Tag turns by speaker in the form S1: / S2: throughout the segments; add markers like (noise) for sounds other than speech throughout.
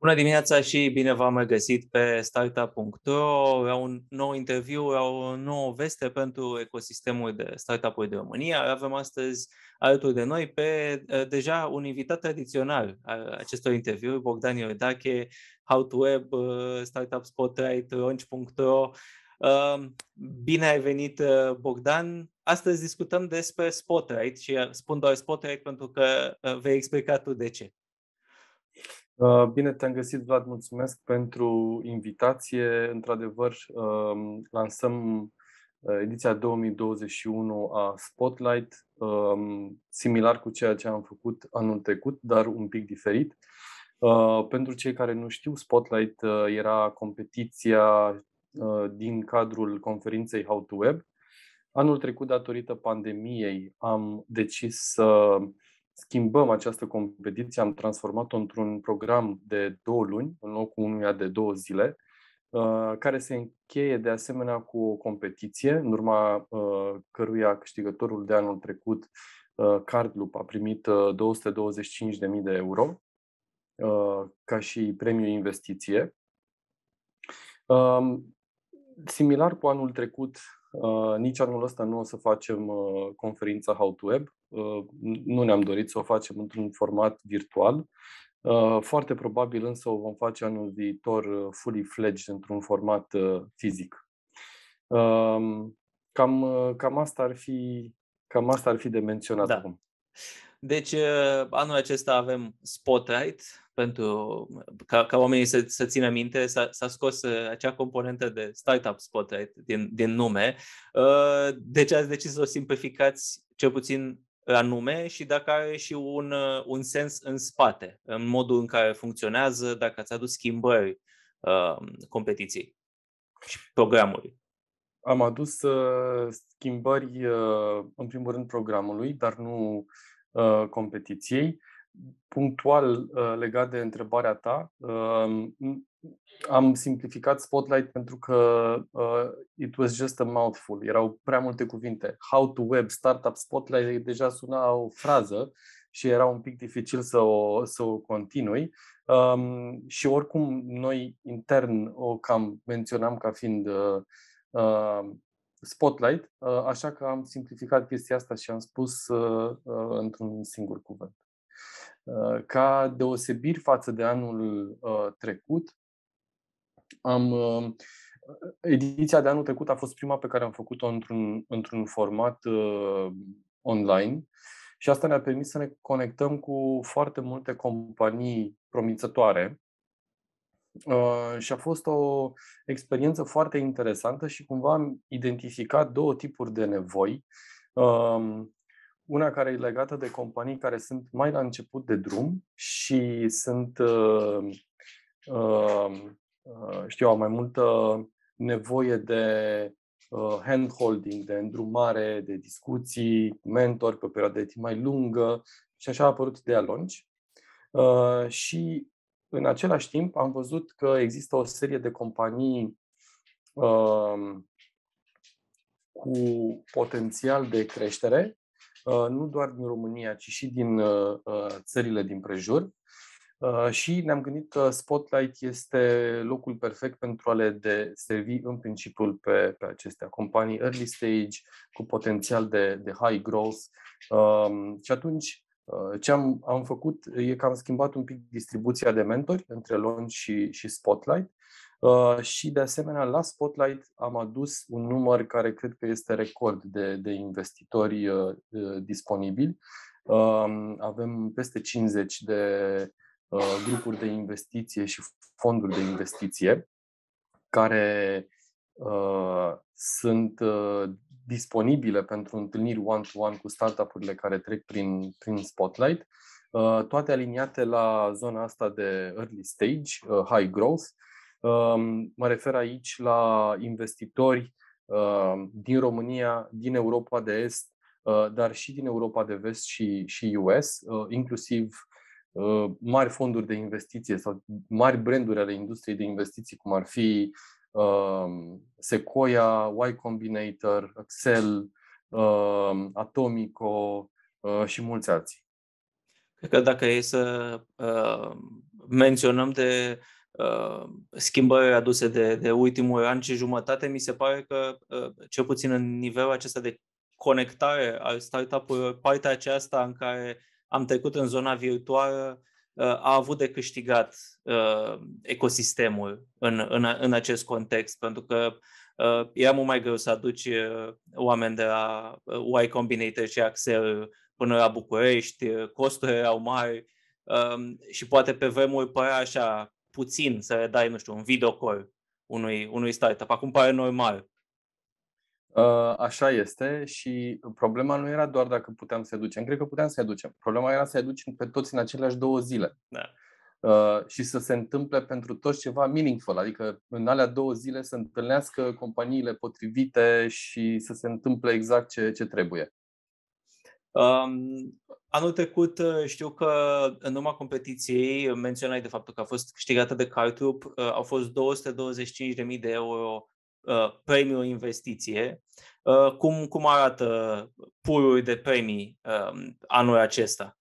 S1: Bună dimineața și bine v-am găsit pe startup.ro. La un nou interviu, la o nouă veste pentru ecosistemul de startup-uri de România. Avem astăzi alături de noi pe eh, deja un invitat tradițional al acestor interviuri, Bogdan Iordache, How to Web, eh, Startup Spotlight, Launch.ro. Eh, bine ai venit, Bogdan. Astăzi discutăm despre Spotlight și spun doar Spotlight pentru că vei explica tu de ce.
S2: Uh, bine te-am găsit, Vlad, mulțumesc pentru invitație. Într-adevăr, um, lansăm uh, ediția 2021 a Spotlight, um, similar cu ceea ce am făcut anul trecut, dar un pic diferit. Uh, pentru cei care nu știu, Spotlight era competiția din cadrul conferinței How to Web. Anul trecut, datorită pandemiei, am decis să schimbăm această competiție, am transformat-o într-un program de două luni, în locul unuia de două zile, uh, care se încheie de asemenea cu o competiție, în urma uh, căruia câștigătorul de anul trecut, uh, Cardloop, a primit 225.000 de euro ca și premiu investiție. Um, similar cu anul trecut, nici anul ăsta nu o să facem conferința How to Web, Uh, nu ne-am dorit să o facem într-un format virtual. Uh, foarte probabil însă o vom face anul viitor uh, fully fledged într-un format fizic. Um, cam, cam, asta ar fi, cam asta ar fi de menționat da.
S1: acum. Deci, anul acesta avem Spotlight, pentru ca, ca oamenii să, să țină minte, s-a, s-a scos acea componentă de Startup Spotlight din, din nume. Deci ați decis să o simplificați cel puțin la nume și dacă are și un, uh, un sens în spate, în modul în care funcționează, dacă ați adus schimbări uh, competiției și programului.
S2: Am adus uh, schimbări, uh, în primul rând, programului, dar nu uh, competiției. Punctual uh, legat de întrebarea ta, uh, am simplificat Spotlight pentru că uh, it was just a mouthful, erau prea multe cuvinte. How to web, startup, Spotlight deja suna o frază și era un pic dificil să o, să o continui. Um, și oricum noi intern o cam menționam ca fiind uh, uh, Spotlight, uh, așa că am simplificat chestia asta și am spus uh, uh, într-un singur cuvânt. Uh, ca deosebiri față de anul uh, trecut, am, uh, ediția de anul trecut a fost prima pe care am făcut-o într-un, într-un format uh, online și asta ne-a permis să ne conectăm cu foarte multe companii promițătoare uh, și a fost o experiență foarte interesantă și cumva am identificat două tipuri de nevoi. Uh, una care e legată de companii care sunt mai la început de drum și sunt uh, uh, Uh, știu, au mai multă nevoie de uh, handholding, de îndrumare, de discuții, mentor pe o perioadă de timp mai lungă și așa a apărut de alungi. Uh, și în același timp am văzut că există o serie de companii um, cu potențial de creștere, nu doar din România, ci și din țările din prejur, Uh, și ne-am gândit că Spotlight este locul perfect pentru a le de servi în principiul pe, pe acestea, companii early stage cu potențial de, de high growth. Um, și atunci uh, ce am, am făcut e că am schimbat un pic distribuția de mentori între launch și, și Spotlight uh, și de asemenea la Spotlight am adus un număr care cred că este record de, de investitori uh, uh disponibili. Uh, avem peste 50 de Uh, grupuri de investiție și fonduri de investiție care uh, sunt uh, disponibile pentru întâlniri one-to-one cu startup-urile care trec prin, prin Spotlight, toate aliniate la zona asta de early stage, high growth. Um, mă refer aici la investitori din România, din Europa de Est, dar și din Europa de Vest și, și US, inclusiv Uh, mari fonduri de investiție sau mari branduri ale industriei de investiții, cum ar fi um, Sequoia, Y Combinator, Excel, um, Atomico uh, și mulți alții.
S1: Cred că dacă e să uh, menționăm de schimbări aduse de, de ultimul an și jumătate, mi se pare că, cel puțin în nivelul acesta de conectare al startup-urilor, partea aceasta în care am trecut în zona virtuală, uh, a avut de câștigat uh, ecosistemul în, în, în acest context, pentru că uh, era mult mai greu să aduci oameni de la Y Combinator și Axel până la București, costurile erau mari um, și poate pe vremuri părea așa puțin să le dai, nu știu, un videocall unui, unui startup. Acum pare normal Ă, așa este și problema nu era doar dacă puteam să educem, cred
S2: că puteam să educem. Problema era să educem pe toți în aceleași două zile. Da. Uh, și să se întâmple pentru toți ceva meaningful, adică în alea două zile să întâlnească companiile
S1: potrivite și să se întâmple exact ce, ce trebuie. Um, anul trecut ă, știu că în urma competiției menționai de faptul că a fost câștigată de Cartrup, uh, au fost 225.000 de euro Uh, premiul investiție. Uh, cum, cum arată purul de premii um, anul acesta?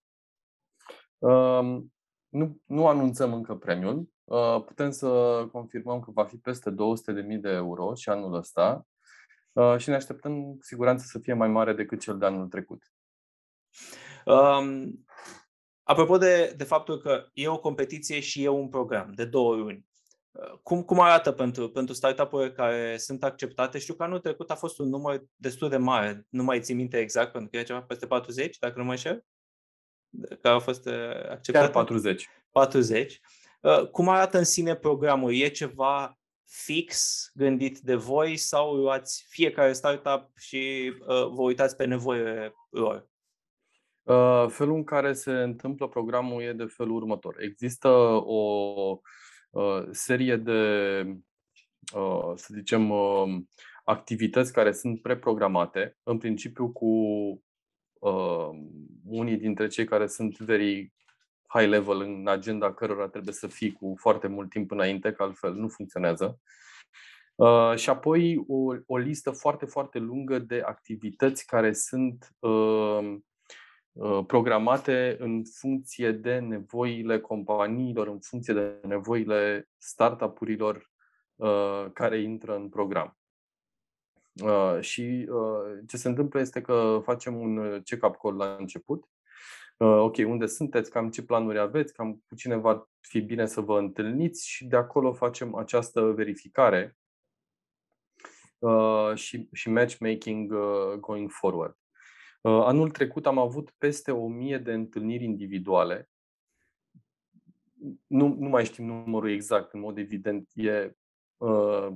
S2: Um, nu, nu anunțăm încă premiul. Uh, putem să confirmăm că va fi peste 200.000 de euro și anul ăsta și ne așteptăm cu siguranță să fie mai mare decât cel de anul trecut.
S1: Um, apropo de, de faptul că e o competiție și e un program de două luni, cum, cum arată pentru, pentru startup urile care sunt acceptate? Știu că anul trecut a fost un număr destul de mare, nu mai țin minte exact, pentru că e ceva peste 40, dacă nu mă înșel, care au fost uh, acceptate. Chiar 40. 40. Uh, cum arată în sine programul? E ceva fix gândit de voi sau luați fiecare startup și uh, vă uitați pe nevoile lor?
S2: Felul în care se întâmplă programul e de felul următor. Există o Uh, serie de, uh, să zicem, um, activități care sunt preprogramate, în principiu cu uh, unii dintre cei care sunt very high level în agenda cărora trebuie să fii cu foarte mult timp înainte, că altfel nu funcționează. Uh, și apoi o, o listă foarte, foarte lungă de activități care sunt uh, Uh, programate în funcție de nevoile companiilor, în funcție de nevoile startup-urilor uh, care intră în program. Uh, și ce se întâmplă este că facem un check-up call la început. Ok, unde sunteți, cam ce planuri aveți, cam cu cine va fi bine să vă întâlniți și de acolo facem această verificare și, și matchmaking going forward. Uh, anul trecut am avut peste o mie de întâlniri individuale. Nu, nu mai știm numărul exact, în mod evident e uh,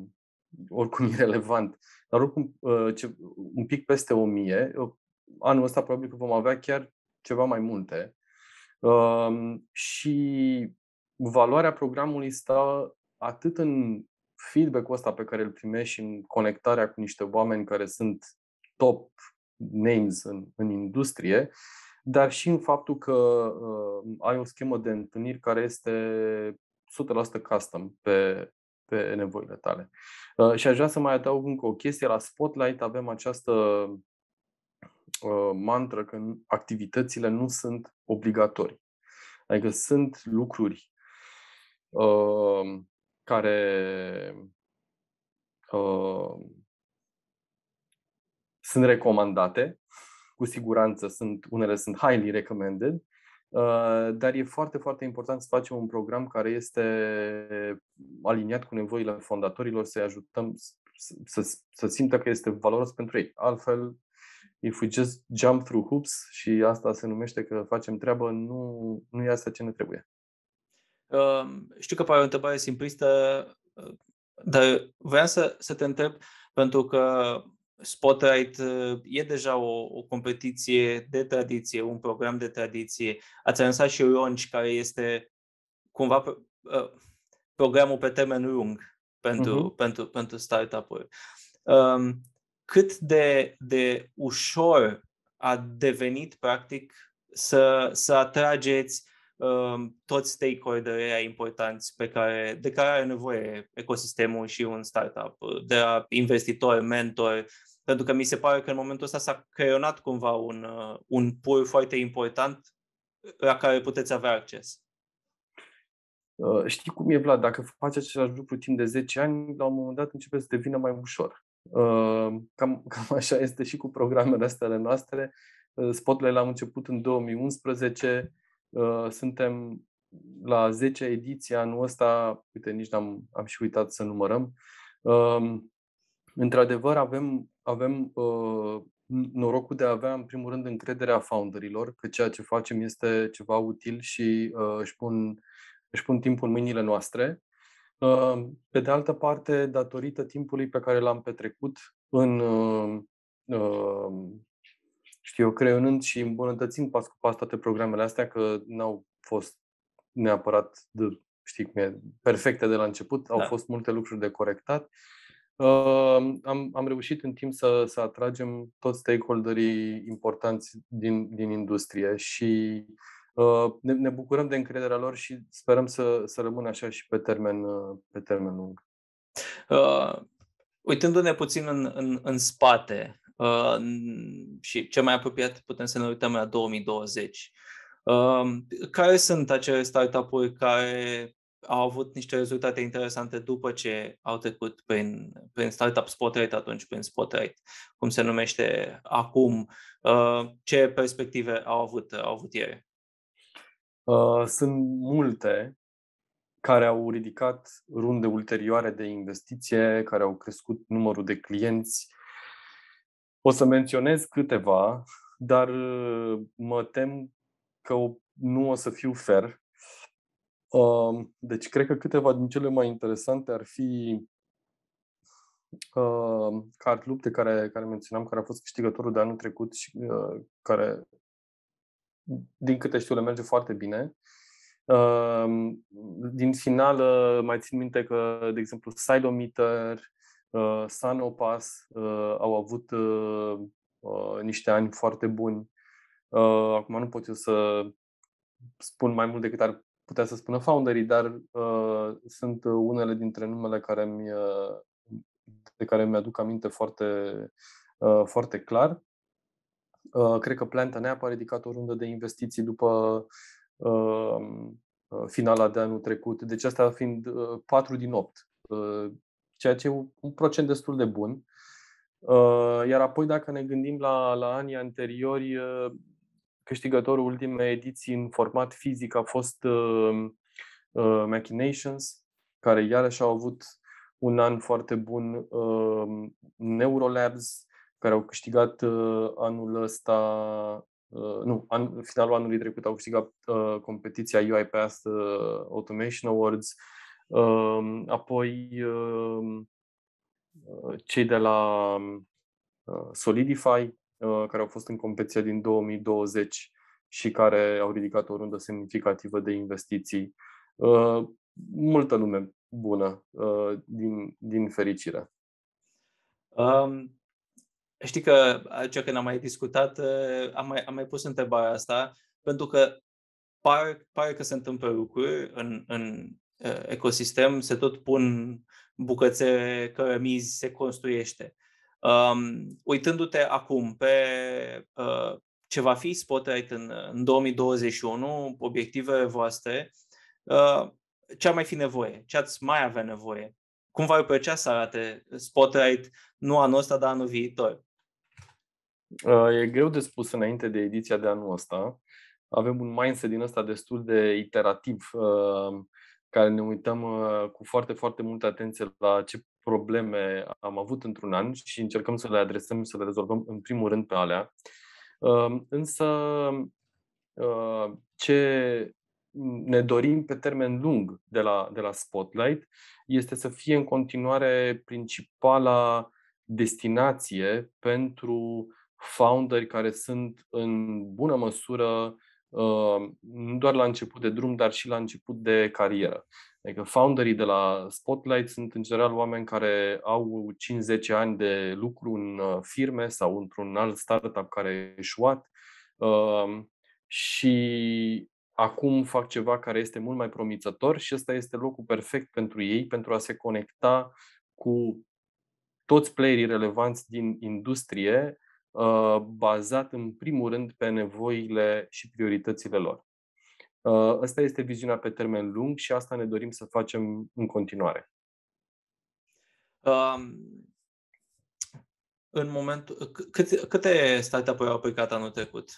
S2: oricum (laughs) irrelevant, dar oricum uh, ce, un pic peste o mie. Uh, anul ăsta probabil că vom avea chiar ceva mai multe. Uh, și valoarea programului stă atât în feedback-ul ăsta pe care îl primești și în conectarea cu niște oameni care sunt top names în, în industrie, dar și în faptul că uh, ai o schemă de întâlniri care este 100% custom pe, pe nevoile tale. Uh, și aș vrea să mai adaug încă o chestie. La Spotlight avem această uh, mantră că activitățile nu sunt obligatorii. Adică sunt lucruri uh, care uh, sunt recomandate, cu siguranță sunt, unele sunt highly recommended, uh, dar e foarte, foarte important să facem un program care este aliniat cu nevoile fondatorilor, să-i ajutăm să, să, să simtă că este valoros pentru ei. Altfel, if we just jump through hoops și asta se numește că facem treabă, nu, nu e asta ce ne trebuie.
S1: Uh, știu că pare o întrebare simplistă, uh, dar vreau să, să te întreb, pentru că Spotlight uh, e deja o, o competiție de tradiție, un program de tradiție. Ați lansat și Ronci, care este cumva uh, programul pe termen lung pentru, uh-huh. pentru, pentru startup-uri. Um, cât de, de ușor a devenit, practic, să, să atrageți um, toți stakeholderii importanți pe care, de care are nevoie ecosistemul și un startup, uh, de la investitori, mentori, pentru că mi se pare că în momentul ăsta s-a creionat cumva un, uh, un pool foarte important uh, la care puteți avea acces. Uh, știi
S2: cum e, Vlad, dacă faci același lucru timp de 10 ani, la un moment dat începe să devină mai ușor. Cam, (laughs) cam așa este și cu programele astea ale noastre. Spotele l-am început în 2011, suntem la 10 ediție anul ăsta, uite, nici n-am am și uitat să numărăm. Um, Într-adevăr, avem, avem uh, norocul de a avea, în primul rând, încrederea founderilor că ceea ce facem este ceva util și uh, își, pun, își pun timpul în mâinile noastre. Uh, pe de altă parte, datorită timpului pe care l-am petrecut în, uh, uh, știu creionând și îmbunătățind pas cu pas toate programele astea, că n-au fost neapărat de, știi cum e, perfecte de la început, da. au fost multe lucruri de corectat. Uh, am, am reușit în timp să, să atragem toți stakeholderii importanți din, din industrie și uh, ne, ne bucurăm de încrederea lor și sperăm să, să rămână așa și
S1: pe termen, uh, pe termen lung. Uh, uitându-ne puțin în, în, în spate uh, și ce mai apropiat putem să ne uităm la 2020. Uh, care sunt acele startup-uri care au avut niște rezultate interesante după ce au trecut prin, prin Startup Spotlight, atunci prin Spotlight, cum se numește acum. Uh, ce perspective au avut, au avut
S2: Uh, Sunt multe care au ridicat runde ulterioare de investiție, care au crescut numărul de clienți. O să menționez câteva, dar uh, mă tem că nu o să fiu fer deci, cred că câteva din cele mai interesante ar fi Carl Lup, de care, care menționam, care a fost câștigătorul de anul trecut și uh, care, din câte știu, le merge foarte bine. Din final uh, mai țin minte că, de exemplu, Sidometer, uh, Sanopas au avut niște ani foarte buni. Acum nu pot eu să spun mai mult decât ar putea să spună founderii, dar uh, sunt uh, unele dintre numele care mi, uh, de care mi-aduc aminte foarte, uh, foarte clar. Uh, cred că Planta Neap a ridicat o rundă de investiții după uh, uh finala de anul trecut, deci asta fiind uh, 4 din 8, uh, ceea ce e un procent destul de bun. Uh, iar apoi, dacă ne gândim la, la anii anteriori, uh, câștigătorul ultimei ediții în format fizic a fost uh, uh, Machinations, care iarăși au avut un an foarte bun. Uh, Neurolabs, care au câștigat uh, anul ăsta, uh, nu, an, finalul anului trecut au câștigat uh, competiția UiPath uh, Automation Awards. Uh, apoi uh, uh cei de la uh, Solidify, Uh, care au fost în competiție din 2020 și care au ridicat o rundă semnificativă de investiții. Uh, multă
S1: lume bună, uh, din, din fericire. Um, știi că aici când am mai discutat, am mai, am mai pus întrebarea asta, pentru că pare, pare că se întâmplă lucruri în, în ecosistem, se tot pun bucățele, cărămizi, se construiește. Um, uitându-te acum pe uh, ce va fi Spotlight în, în 2021, obiectivele voastre, uh, ce ar mai fi nevoie? Ce ați mai avea nevoie? Cum va plăcea să arate Spotlight nu anul ăsta, dar anul viitor?
S2: Uh, e greu de spus înainte de ediția de anul ăsta. Avem un mindset din ăsta destul de iterativ, uh, care ne uităm uh, cu foarte, foarte multă atenție la ce probleme am avut într-un an și încercăm să le adresăm și să le rezolvăm în primul rând pe alea. Ehm, însă ehm, ce ne dorim pe termen lung de la, de la Spotlight este să fie în continuare principala destinație pentru founderi care sunt în bună măsură ehm, nu doar la început de drum, dar și la început de carieră. Adică founderii de la Spotlight sunt în general oameni care au 5-10 ani de lucru în uh, firme sau într-un alt startup care eșuat um, și acum fac ceva care este mult mai promițător și ăsta este locul perfect pentru ei pentru a se conecta cu toți playerii relevanți din industrie, uh, bazat în primul rând pe nevoile și prioritățile lor. Asta uh, este viziunea pe termen lung și asta ne dorim să facem în continuare.
S1: Um, în momentul, câte, câte state apoi au aplicat anul trecut?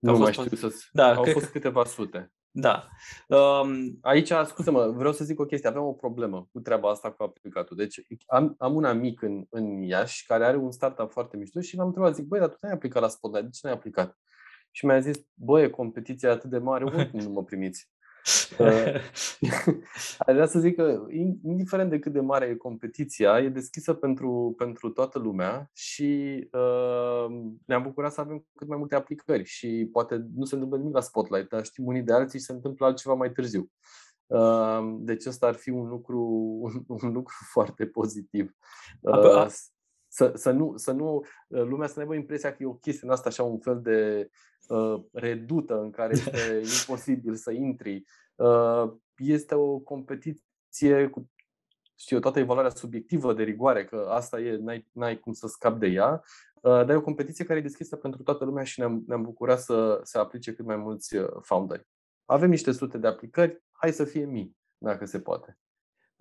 S1: Nu au mai fost... știu să da, Au cred fost că... câteva sute. Da. Um... Aici, scuze-mă, vreau
S2: să zic o chestie. Avem o problemă cu treaba asta cu aplicatul. Deci am, am un amic în, în Iași care are un startup foarte mișto și l-am întrebat, zic, băi, dar tu n-ai aplicat la Spotlight, de ce n-ai aplicat? și mi-a zis, băie, competiția atât de mare, oricum nu mă primiți. (laughs) Ă, (laughs) aș vrea să zic că, indiferent de cât de mare e competiția, e deschisă pentru, pentru toată lumea și uh, ne-am bucurat să avem cât mai multe aplicări și poate nu se întâmplă nimic la Spotlight, dar știm unii de alții și se întâmplă altceva mai târziu. Ă, deci ăsta ar fi un lucru, (laughs) un, un lucru foarte pozitiv să, să, nu, să nu, uh, lumea să ne aibă impresia că e o chestie în asta așa un fel de uh, redută în care este (laughs) imposibil să intri. Uh, este o competiție cu știu toată evaluarea subiectivă de rigoare, că asta e, n-ai, n-ai cum să scapi de ea, uh, dar e o competiție care e deschisă pentru toată lumea și ne-am, ne-am bucurat să se aplice cât mai mulți uh, founderi. Avem niște sute de aplicări, hai să fie mii, dacă se
S1: poate.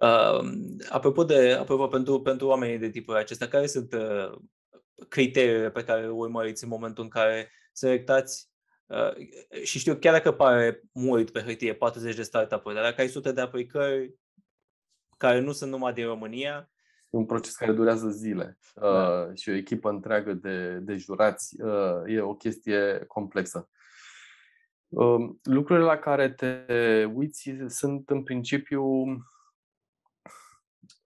S1: Uh, apropo de, apropo pentru, pentru oamenii de tipul acesta, care sunt uh, criteriile pe care urmăriți în momentul în care selectați Uh, și știu, chiar dacă pare mult pe hârtie, 40 de startup-uri, dar dacă ai sute de aplicări care nu sunt numai din România...
S2: E un proces care durează zile da. uh, și o echipă întreagă de, de jurați. Uh, e o chestie complexă. Uh, lucrurile la care te uiți sunt în principiu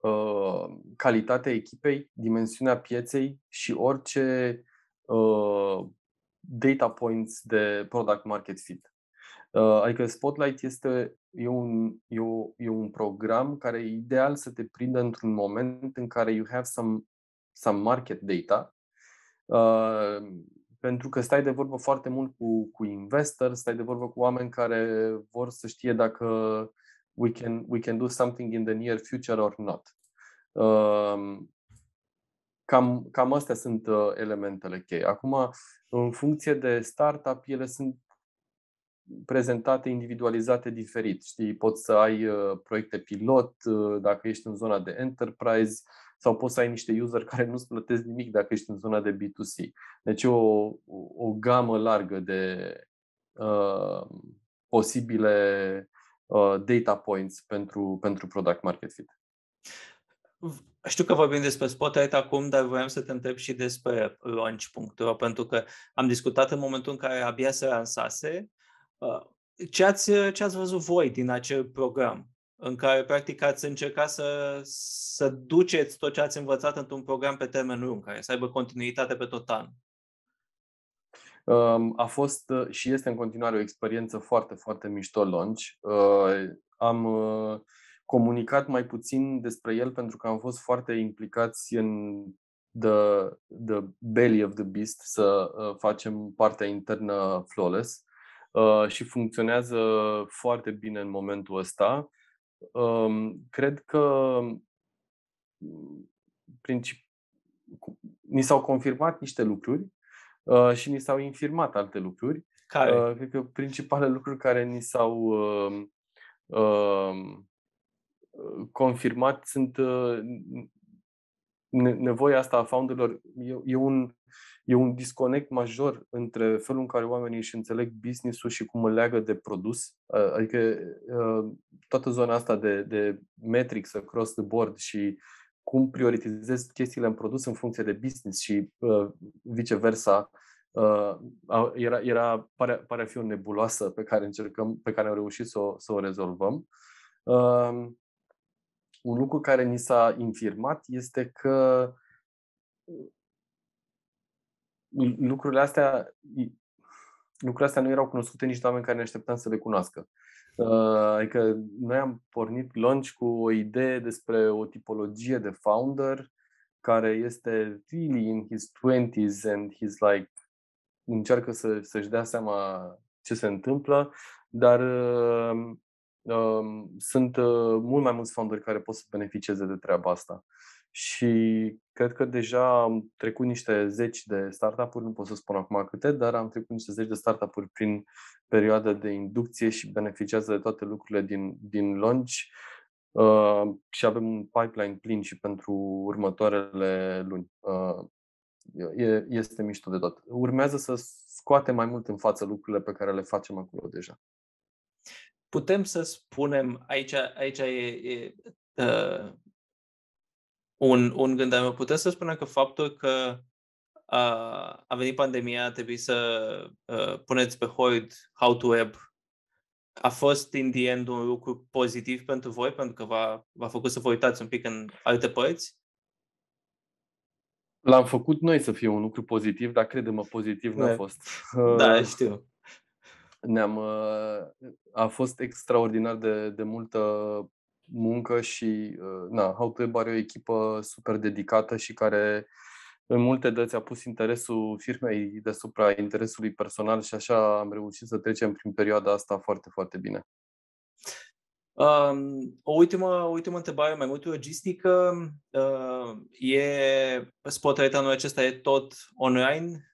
S2: uh, calitatea echipei, dimensiunea pieței și orice uh, data points de product market fit. Uh, adică Spotlight este e un, e, o, e un program care e ideal să te prindă într-un moment în care you have some, some market data, uh, pentru că stai de vorbă foarte mult cu, cu investor, stai de vorbă cu oameni care vor să știe dacă we can we can do something in the near future or not. Um, cam, cam astea sunt uh, elementele cheie. Acum, în funcție de startup, ele sunt prezentate, individualizate diferit. Știi, poți să ai uh, proiecte pilot uh, dacă ești în zona de enterprise sau poți să ai niște user care nu-ți plătesc nimic dacă ești în zona de B2C. Deci e o, o, o gamă largă de uh, posibile Uh, data points pentru, pentru product market fit.
S1: Știu că vorbim despre Spotlight acum, dar voiam să te întreb și despre launch.ro, pentru că am discutat în momentul în care abia se lansase. Uh, ce ați, ce ați văzut voi din acel program? în care practic ați încercat să, să duceți tot ce ați învățat într-un program pe termen lung, care să aibă continuitate pe tot anul.
S2: Ehm, a fost uh, și este în continuare o experiență foarte, foarte mișto lungi. Ehm, am uh, comunicat mai puțin despre el pentru că am fost foarte implicați în the, the belly of the beast, să uh, facem partea internă flawless ehm, și funcționează foarte bine în momentul ăsta. Cred că princip... ni s-au confirmat niște lucruri Uh, și ni s-au infirmat alte lucruri. Care? Uh, cred că principalele lucruri care ni s-au uh, uh, confirmat sunt uh, nevoia asta a founderilor. E, e, un, e un disconnect major între felul în care oamenii își înțeleg business-ul și cum îl leagă de produs. Uh, adică uh, toată zona asta de, de metrics across the board și cum prioritizez chestiile în produs în funcție de business și uh, viceversa. Uh, era, era pare, pare a fi o nebuloasă pe care încercăm, pe care am reușit să o, să o rezolvăm. Uh, un lucru care ni s-a infirmat este că uh, lucrurile astea lucrurile astea nu erau cunoscute nici de oameni care ne așteptam să le cunoască. Uh, adică noi am pornit launch cu o idee despre o tipologie de founder care este really in his 20s and he's like încearcă să, să-și dea seama ce se întâmplă, dar uh, sunt uh, mult mai mulți founderi care pot să beneficieze de treaba asta. Și Cred că deja am trecut niște zeci de startup-uri, nu pot să spun acum câte, dar am trecut niște zeci de startup-uri prin perioada de inducție și beneficiază de toate lucrurile din, din launch. Uh, și avem un pipeline plin și pentru următoarele luni. Uh, e, este mișto de tot. Urmează să scoate mai mult în față lucrurile pe
S1: care le facem acolo deja. Putem să spunem, aici, aici e, e uh, un, un gând, dar Puteți să spunem că faptul că uh, a venit pandemia, a trebuit să uh, puneți pe hold how to web, a fost in the end un lucru pozitiv pentru voi, pentru că v-a, v-a făcut să vă uitați un pic în alte părți?
S2: L-am făcut noi să fie un lucru pozitiv, dar credem pozitiv n-a da. fost. Da, ă, știu. Ne-am, ă, a fost extraordinar de, de multă muncă și uh, na, Hautlab are o echipă super dedicată și care în multe dăți a pus interesul firmei deasupra interesului personal și așa am reușit să trecem prin perioada asta foarte, foarte bine.
S1: Um, o, ultimă, o ultimă întrebare, mai mult logistică. Uh, e Spotlight anul acesta e tot online,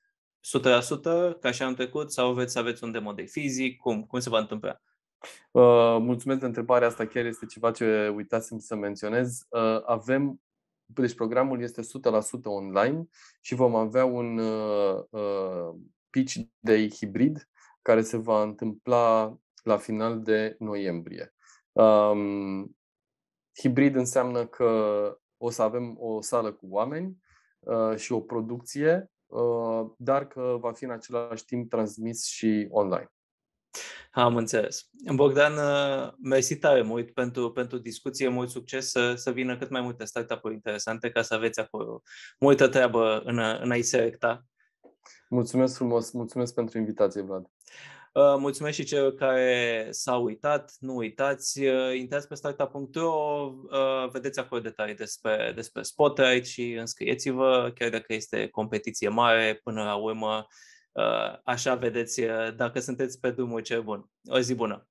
S1: 100%, ca și am trecut, sau veți să aveți un demo de fizic? Cum, cum se va întâmpla? Mulțumesc de întrebarea asta, chiar este ceva ce
S2: uitasem să menționez. Uh, avem deci programul este 100% online și vom avea un uh, uh, pitch de hibrid care se va întâmpla la final de noiembrie. Um, hibrid înseamnă că o să avem o sală cu oameni uh, și o producție, uh, dar că va fi în același timp transmis și online.
S1: Am înțeles. Bogdan, uh, mersi tare mult pentru, pentru discuție, mult succes, să, să vină cât mai multe startup-uri interesante ca să aveți acolo multă treabă în, în a-i selecta.
S2: Mulțumesc frumos, mulțumesc pentru invitație, Vlad.
S1: Uh, mulțumesc și celor care s-au uitat, nu uitați, uh, intrați pe startup.ro, vedeți acolo detalii despre, despre Spotlight și înscrieți-vă, chiar dacă este competiție mare, până la urmă Așa vedeți uh, dacă sunteți pe drumul ce bun. O zi bună!